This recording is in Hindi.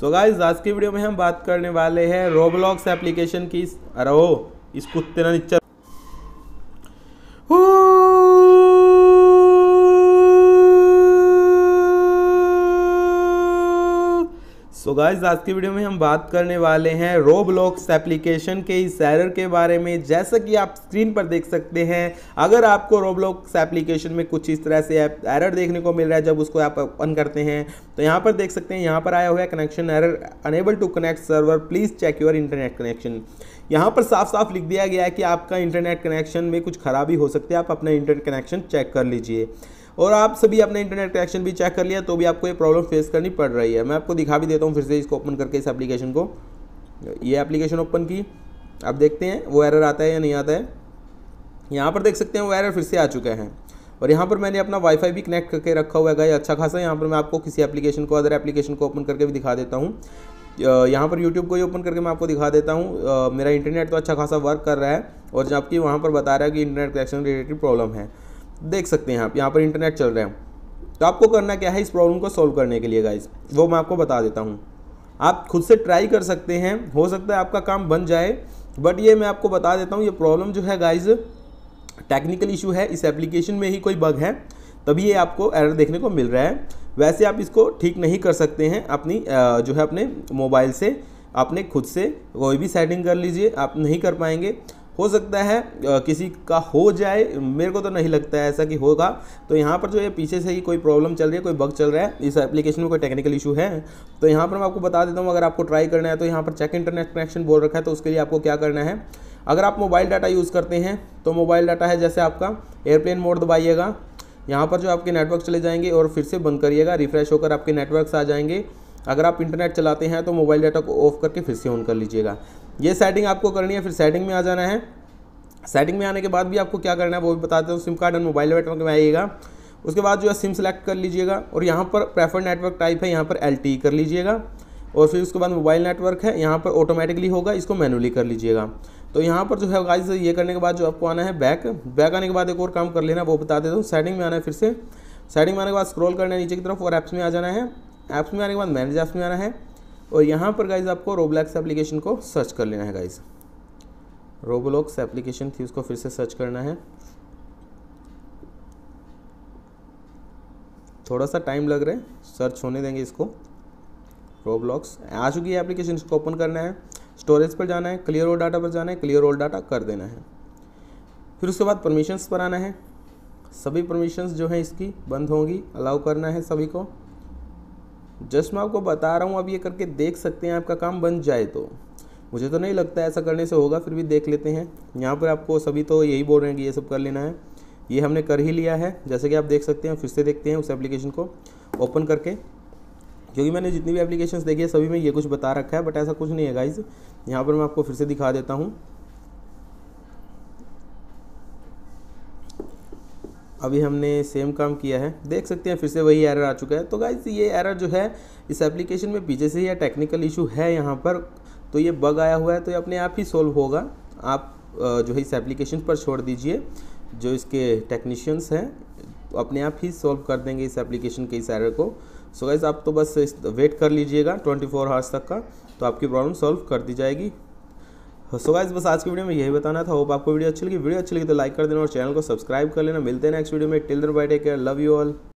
सो गाइज आज की वीडियो में हम बात करने वाले हैं रोबलॉक्स एप्लीकेशन की अरे ओ इस कुत्ते ना नीचे सो गाइज आज की वीडियो में हम बात करने वाले हैं रोबलॉक्स एप्लीकेशन के इस एरर के बारे में जैसा कि आप स्क्रीन पर देख सकते हैं अगर आपको रोबलॉक्स एप्लीकेशन में कुछ इस तरह से एरर देखने को मिल रहा है जब उसको आप ओपन करते हैं तो यहाँ पर देख सकते हैं यहाँ पर आया हुआ है connection error unable to connect server please check your internet connection यहाँ पर साफ साफ लिख दिया गया है कि आपका इंटरनेट कनेक्शन में कुछ खराबी हो सकती है आप अपना इंटरनेट कनेक्शन चेक कर लीजिए और आप सभी अपने इंटरनेट कनेक्शन भी चेक कर लिया तो भी आपको ये प्रॉब्लम फेस करनी पड़ रही है मैं आपको दिखा भी देता हूँ फिर से इसको ओपन करके इस एप्लीकेशन को ये एप्लीकेशन ओपन की आप देखते हैं वो एरर आता है या नहीं आता है यहाँ पर देख सकते हैं वो एरर फिर से आ चुके हैं और यहाँ पर मैंने अपना वाईफाई भी कनेक्ट करके रखा हुआ है गाइस अच्छा खासा यहाँ पर मैं आपको किसी एप्लीकेशन को अदर एप्लीकेशन को ओपन करके भी दिखा देता हूँ यहाँ पर यूट्यूब को ही ओपन करके मैं आपको दिखा देता हूँ मेरा इंटरनेट तो अच्छा खासा वर्क कर रहा है और जबकि वहाँ पर बता रहा है कि इंटरनेट कनेक्शन रिलेटेड प्रॉब्लम है देख सकते हैं आप यहाँ पर इंटरनेट चल रहे हैं तो आपको करना क्या है इस प्रॉब्लम को सॉल्व करने के लिए गाइज वो मैं आपको बता देता हूँ आप खुद से ट्राई कर सकते हैं हो सकता है आपका काम बन जाए बट ये मैं आपको बता देता हूँ ये प्रॉब्लम जो है गाइज टेक्निकल इशू है इस एप्लीकेशन में ही कोई बग है तभी ये आपको एरर देखने को मिल रहा है वैसे आप इसको ठीक नहीं कर सकते हैं अपनी जो है अपने मोबाइल से अपने खुद से कोई भी सेटिंग कर लीजिए आप नहीं कर पाएंगे हो सकता है किसी का हो जाए मेरे को तो नहीं लगता है ऐसा कि होगा तो यहाँ पर जो ये पीछे से ही कोई प्रॉब्लम चल रही है कोई बग चल रहा है इस एप्लीकेशन में कोई टेक्निकल इशू है तो यहाँ पर मैं आपको बता देता हूँ अगर आपको ट्राई करना है तो यहाँ पर चेक इंटरनेट कनेक्शन बोल रखा है तो उसके लिए आपको क्या करना है अगर आप मोबाइल डाटा यूज़ करते हैं तो मोबाइल डाटा है जैसे आपका एयरप्लेन मोड दबाइएगा यहाँ पर जो आपके नेटवर्क चले जाएंगे और फिर से बंद करिएगा रिफ्रेश होकर आपके नेटवर्क्स आ जाएंगे अगर आप इंटरनेट चलाते हैं तो मोबाइल डाटा को ऑफ करके फिर से ऑन कर लीजिएगा ये सेटिंग आपको करनी है फिर सेटिंग में आ जाना है सेटिंग में आने के बाद भी आपको क्या करना है वो भी बताते हैं SIM card and mobile network में आइएगा उसके बाद जो है सिम सेलेक्ट कर लीजिएगा और यहाँ पर प्रेफर्ड नेटवर्क टाइप है यहाँ पर एल e कर लीजिएगा और फिर उसके बाद मोबाइल नेटवर्क है यहाँ पर ऑटोमेटिकली होगा इसको मैनुअली कर लीजिएगा तो यहाँ पर जो है गाइस ये करने के बाद जो आपको आना है बैक बैक आने के बाद एक और काम कर लेना वो बता देता हूँ सेटिंग में आना है फिर से सेटिंग में आने के बाद स्क्रॉल करना है नीचे की तरफ और ऐप्स में आ जाना है ऐप्स में आने के बाद मैनेज ऐप्स में आना है और यहाँ पर गाइज आपको रोबलैक्स एप्लीकेशन को सर्च कर लेना है गाइज रोबलॉक्स एप्लीकेशन थी उसको फिर से सर्च करना है थोड़ा सा टाइम लग रहा है सर्च होने देंगे इसको रोबलॉक्स आ चुकी है एप्लीकेशन इसको ओपन करना है स्टोरेज पर जाना है क्लियर ओल डाटा पर जाना है क्लियर ओल डाटा कर देना है फिर उसके बाद परमिशंस पर आना है सभी परमिशंस जो है इसकी बंद होंगी अलाउ करना है सभी को जस्ट मैं आपको बता रहा हूँ आप ये करके देख सकते हैं आपका काम बन जाए तो मुझे तो नहीं लगता ऐसा करने से होगा फिर भी देख लेते हैं यहाँ पर आपको सभी तो यही बोल रहे हैं कि ये सब कर लेना है ये हमने कर ही लिया है जैसे कि आप देख सकते हैं फिर से देखते हैं उस एप्लीकेशन को ओपन करके क्योंकि मैंने जितनी भी एप्लीकेशंस देखी है सभी में ये कुछ बता रखा है बट ऐसा कुछ नहीं है गाइज यहाँ पर मैं आपको फिर से दिखा देता हूँ अभी हमने सेम काम किया है देख सकते हैं फिर से वही एरर आ चुका है तो गाइज ये एरर जो है इस एप्लीकेशन में पीछे से या टेक्निकल इशू है यहाँ पर तो ये बग आया हुआ है तो ये अपने आप ही सॉल्व होगा आप जो है इस एप्लीकेशन पर छोड़ दीजिए जो इसके टेक्नीशियंस हैं तो अपने आप ही सॉल्व कर देंगे इस एप्लीकेशन के इस एरर को सो so गाइज आप तो बस वेट कर लीजिएगा 24 फोर आवर्स तक का तो आपकी प्रॉब्लम सॉल्व कर दी जाएगी सो गाइज बस आज की वीडियो में यही बताना था होप आपको वीडियो अच्छी लगी वीडियो अच्छी लगी तो लाइक कर देना और चैनल को सब्सक्राइब कर लेना मिलते हैं नेक्स्ट वीडियो में till then bye take care love you all